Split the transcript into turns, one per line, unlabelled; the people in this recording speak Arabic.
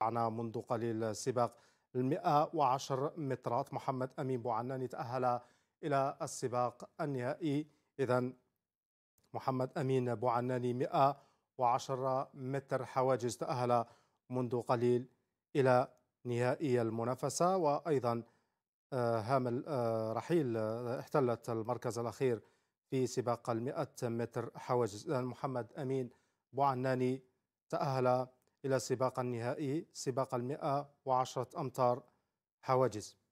معنا منذ قليل سباق ال 110 مترات محمد امين بوعنان تاهل الى السباق النهائي اذا محمد امين بوعناني 110 متر حواجز تاهل منذ قليل الى نهائي المنافسه وايضا آه، هامل آه، رحيل آه، احتلت المركز الاخير في سباق ال 100 متر حواجز اذا محمد امين بوعناني تاهل إلى السباق النهائي سباق المئة وعشرة أمتار حواجز